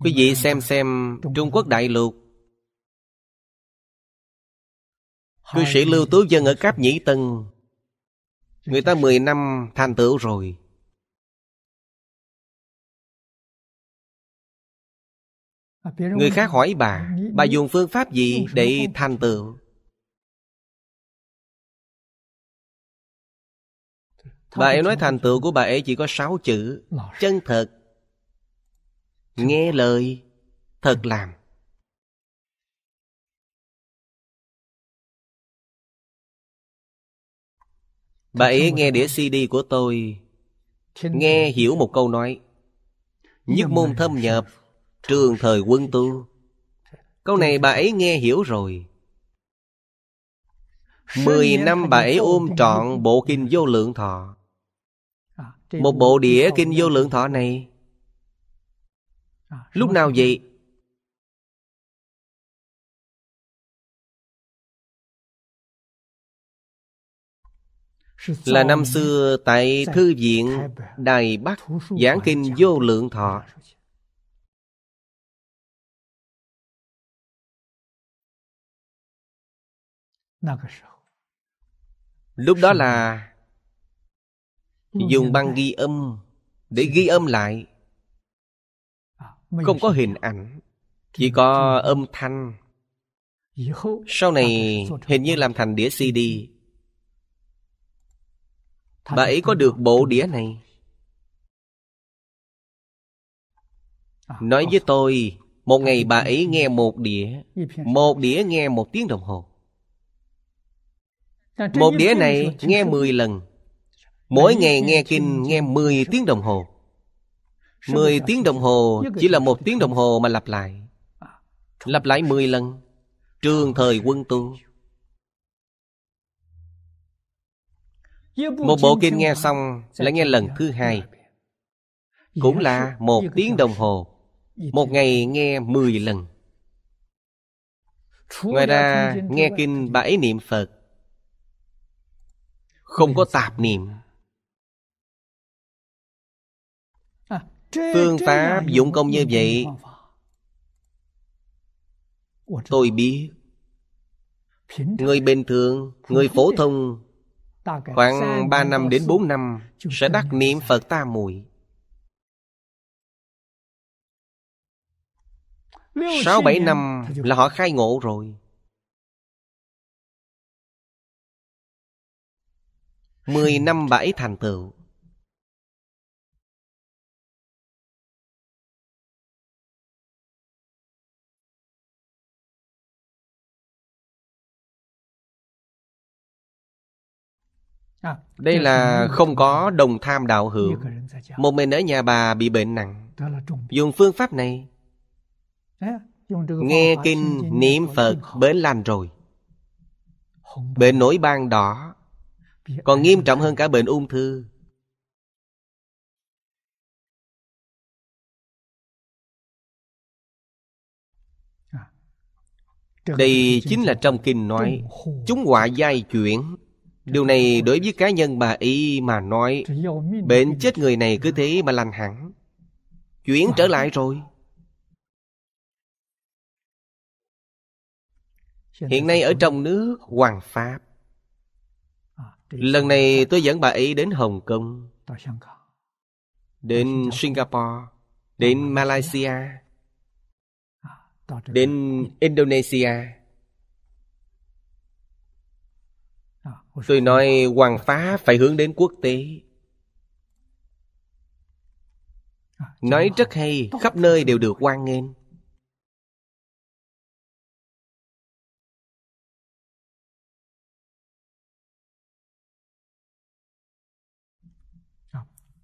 Quý vị xem xem Trung Quốc đại lục Cư sĩ Lưu Tú Dân ở Cáp Nhĩ Tân Người ta mười năm thành tựu rồi Người khác hỏi bà Bà dùng phương pháp gì để thành tựu Bà ấy nói thành tựu của bà ấy chỉ có sáu chữ Chân thật nghe lời thật làm bà ấy nghe đĩa cd của tôi nghe hiểu một câu nói nhất môn thâm nhập trường thời quân tu câu này bà ấy nghe hiểu rồi mười năm bà ấy ôm trọn bộ kinh vô lượng thọ một bộ đĩa kinh vô lượng thọ này À, Lúc nào vậy? Là năm xưa tại Thư viện Đài Bắc Giảng Kinh Vô Lượng Thọ dạ, Lúc đó là Dùng dạ, băng dạ. ghi âm Để ghi âm lại không có hình ảnh chỉ có âm thanh sau này hình như làm thành đĩa cd bà ấy có được bộ đĩa này à, nói với tôi một ngày bà ấy nghe một đĩa một đĩa nghe một tiếng đồng hồ một đĩa này nghe mười lần mỗi ngày nghe kinh nghe mười tiếng đồng hồ 10 tiếng đồng hồ chỉ là một tiếng đồng hồ mà lặp lại à. Lặp lại 10 lần Trường thời quân tu Một bộ kinh nghe xong Lại nghe lần thứ hai Cũng là một tiếng đồng hồ Một ngày nghe 10 lần Ngoài ra nghe kinh bảy niệm Phật Không có tạp niệm à. Phương pháp dụng công như vậy Tôi biết Người bình thường, người phổ thông Khoảng ba năm đến bốn năm Sẽ đắc niệm Phật ta Muội sáu bảy năm là họ khai ngộ rồi mười năm bảy thành tựu À, đây là không có đồng tham đạo hữu một mình ở nhà bà bị bệnh nặng dùng phương pháp này nghe kinh niệm phật bến lành rồi bệnh nổi ban đỏ còn nghiêm trọng hơn cả bệnh ung thư à. đây chính là trong kinh nói chúng họa giai chuyển Điều này đối với cá nhân bà y mà nói Bệnh chết người này cứ thế mà lành hẳn Chuyển trở lại rồi Hiện nay ở trong nước Hoàng Pháp Lần này tôi dẫn bà ấy đến Hồng Kông Đến Singapore Đến Malaysia Đến Indonesia Tôi nói hoàng phá phải hướng đến quốc tế Nói rất hay, khắp nơi đều được quan nghênh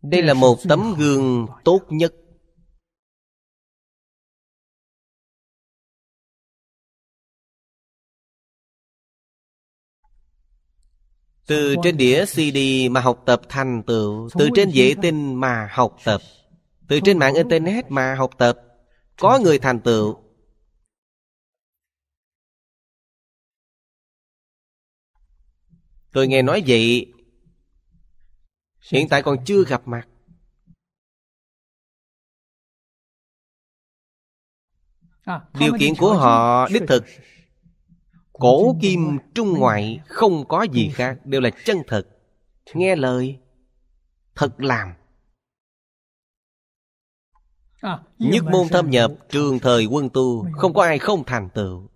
Đây là một tấm gương tốt nhất từ trên đĩa CD mà học tập thành tựu Từ trên vệ tinh mà học tập Từ trên mạng Internet mà học tập Có người thành tựu Tôi nghe nói vậy Hiện tại còn chưa gặp mặt à, Điều kiện của họ đích thực Cổ kim trung ngoại không có gì ừ. khác Đều là chân thật Nghe lời Thật làm à, Nhất môn thâm nhập trường thời quân tu Không có ai không thành tựu